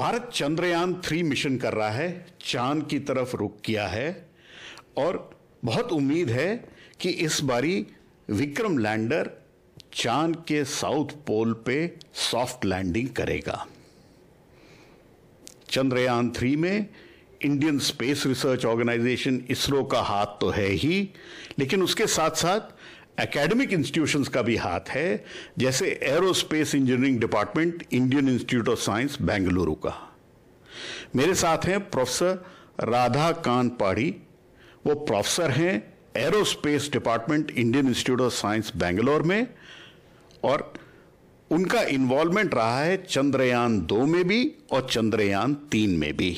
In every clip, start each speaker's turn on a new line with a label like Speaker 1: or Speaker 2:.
Speaker 1: Bharat Chandrayaan three mission कर रहा है चांद की तरफ रुख किया है और बहुत उम्मीद है कि इस बारी विक्रम लैंडर चांद के साउथ पोल पे सॉफ्ट लैंडिंग करेगा चंद्रयान थ्री में Indian Space Research Organisation ISRO का हाथ तो है ही लेकिन उसके साथ साथ एकेडमिक इंस्टीट्यूशंस का भी हाथ है जैसे aerospace engineering department Indian Institute of Science Bengaluru का मेरे साथ हैं प्रोफेसर राधा कांत पाड़ी वो प्रोफेसर हैं aerospace department Indian Institute of Science Bangalore में और उनका इन्वॉल्वमेंट रहा है चंद्रयान दो में भी और चंद्रयान तीन में भी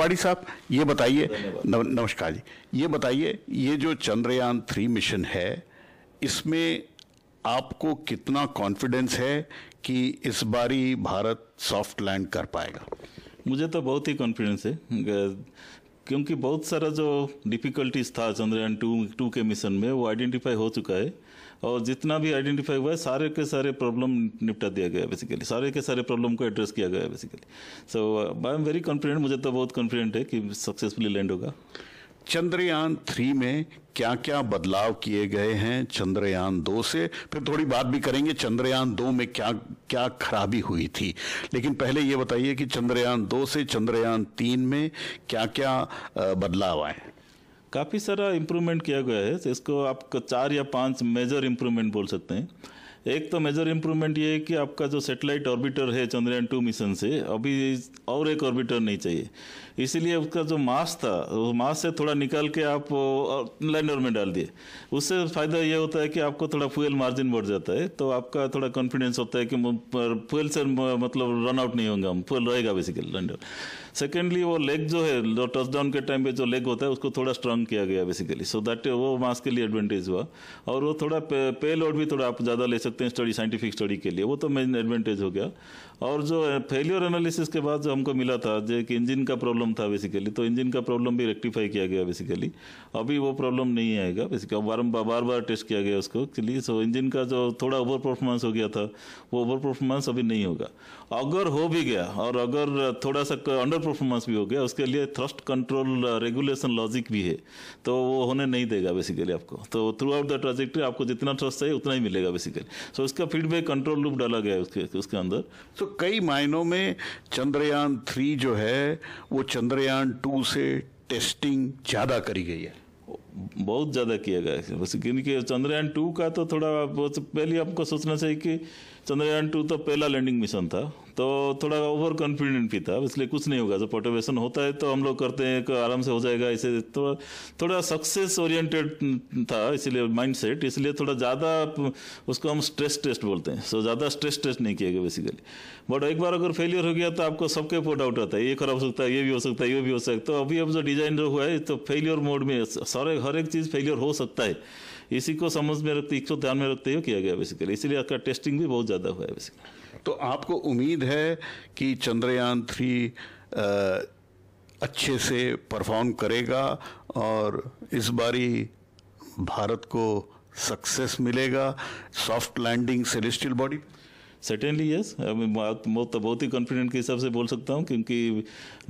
Speaker 1: पाड़ी साहब ये बताइए नमस्कार जी ये बताइए ये जो चंद्रयान थ्री मिशन है इसमें
Speaker 2: आपको कितना कॉन्फिडेंस है कि इस बारी भारत सॉफ्ट लैंड कर पाएगा मुझे तो बहुत ही कॉन्फिडेंस है क्योंकि बहुत सारा जो डिफ़िकल्टीज था चंद्रयान टू टू के मिशन में वो आइडेंटिफाई हो चुका है और जितना भी आइडेंटिफाई हुआ है सारे के सारे प्रॉब्लम निपटा दिया गया है बेसिकली सारे के सारे प्रॉब्लम को एड्रेस किया गया है basically so I am very confident मुझे तो बहुत कॉन्फिडेंट है कि सक्सेसफुली लैंड होगा चंद्रयान थ्री में क्या क्या बदलाव किए गए हैं चंद्रयान दो से फिर
Speaker 1: थोड़ी बात भी करेंगे चंद्रयान दो में क्या क्या खराबी हुई थी लेकिन पहले ये बताइए
Speaker 2: कि चंद्रयान दो से चंद्रयान तीन में क्या क्या बदलाव आए काफ़ी सारा इम्प्रूवमेंट किया गया है तो इसको आप चार या पांच मेजर इम्प्रूवमेंट बोल सकते हैं एक तो मेजर इम्प्रूवमेंट ये है कि आपका जो सेटेलाइट ऑर्बिटर है चंद्रयान टू मिशन से अभी और एक ऑर्बिटर नहीं चाहिए इसीलिए उसका जो मास था वो मास से थोड़ा निकाल के आप लैंडर में डाल दिए उससे फ़ायदा ये होता है कि आपको थोड़ा फ्यूल मार्जिन बढ़ जाता है तो आपका थोड़ा कॉन्फिडेंस होता है कि फ्यूल से मतलब रनआउट नहीं होंगे हम फ्यूल रहेगा बेसिकली लैंडर सेकेंडली वो लेग जो है जो टच डाउन के टाइम पे जो लेग होता है उसको थोड़ा स्ट्रांग किया गया बेसिकली सो दैट वो मास के लिए एडवांटेज हुआ और वो थोड़ा पे, लोड भी थोड़ा आप ज़्यादा ले सकते हैं स्टडी साइंटिफिक स्टडी के लिए वो तो मेन एडवांटेज हो गया और जो फेलियर एनालिसिस के बाद जो हमको मिला था जो एक इंजिन का प्रॉब्लम था बेसिकली तो इंजिन का प्रॉब्लम भी रेक्टिफाई किया गया बेसिकली अभी वो प्रॉब्लम नहीं आएगा बेसिकली बार बार बार टेस्ट किया गया उसको एक्चुअली सो इंजन का जो थोड़ा ओवर परफॉर्मेंस हो गया था वो ओवर परफॉर्मेंस अभी नहीं होगा अगर हो भी गया और अगर थोड़ा सा अंडर सेक्सुअल परफॉर्मेंस भी हो गया उसके लिए थ्रस्ट कंट्रोल रेगुलेशन लॉजिक भी है तो वो होने नहीं देगा बेसिकली आपको तो थ्रू आउट द ट्राजेक्ट्री आपको जितना थ्रस्ट चाहिए उतना ही मिलेगा बेसिकली सो so, उसका फीडबैक कंट्रोल लूप डाला गया है उसके उसके अंदर सो so, कई मायनों में चंद्रयान थ्री जो है वो चंद्रयान टू से टेस्टिंग ज़्यादा करी गई है बहुत ज़्यादा किया गया है बस क्योंकि चंद्रयान टू का तो थोड़ा तो पहले आपको सोचना चाहिए कि चंद्रयान टू तो पहला लैंडिंग मिशन था तो थोड़ा ओवर कॉन्फिडेंट भी था इसलिए कुछ नहीं होगा जब मोटिवेशन होता है तो हम लोग करते हैं कि आराम से हो जाएगा इसे तो थोड़ा थोड़ा सक्सेस ओरिएंटेड था इसलिए माइंडसेट इसलिए थोड़ा ज़्यादा उसको हम स्ट्रेस टेस्ट बोलते हैं सो ज़्यादा स्ट्रेस टेस्ट नहीं किया गया बेसिकली बट एक बार अगर फेलियर हो गया तो आपको सबके ऊपर डाउट आता है ये खराब हो सकता है ये भी हो सकता है ये भी हो सकता है तो अभी अब जो डिजाइन जो हुआ है तो फेलियर मोड में सारे हर एक चीज़ फेलियर हो सकता है इसी को समझ में रखते इसको तो ध्यान में रखते हुए किया गया बेसिकली इसलिए आपका टेस्टिंग भी बहुत ज़्यादा हुआ है बेसिकली तो आपको उम्मीद है कि चंद्रयान
Speaker 1: थ्री अच्छे से परफॉर्म करेगा और
Speaker 2: इस बारी भारत को सक्सेस मिलेगा soft landing celestial body certainly yes बहुत ही कॉन्फिडेंट के हिसाब से बोल सकता हूँ क्योंकि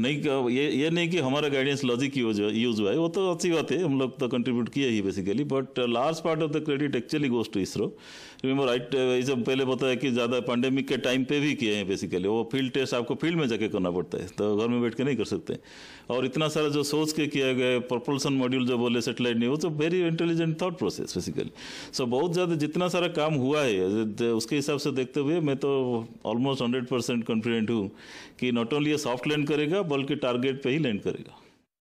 Speaker 2: नहीं ये ये नहीं कि हमारा गाइडेंस लॉजिक यूज यूज हुआ है वो तो अच्छी बात है हम लोग तो कंट्रीब्यूट किया ही basically but large part of the credit actually goes to ISRO remember right ये सब पहले बताया कि ज़्यादा पैंडेमिक के टाइम पे भी किए हैं बेसिकली वो फील्ड टेस्ट आपको फील्ड में जाके करना पड़ता है तो घर में बैठ के नहीं कर सकते और इतना सारा जो सोच के किया गया प्रपोल्सन मॉड्यूल जो बोले सेटेलाइट नहीं वो तो very intelligent thought process basically so बहुत ज़्यादा जितना सारा काम हुआ है उसके हिसाब से देखते हुए मैं तो ऑलमोस्ट हंड्रेड परसेंट कॉन्फिडेंट हूँ कि नॉट ओनली ये सॉफ्ट लैंड करेगा बल्कि टारगेट पे ही लैंड करेगा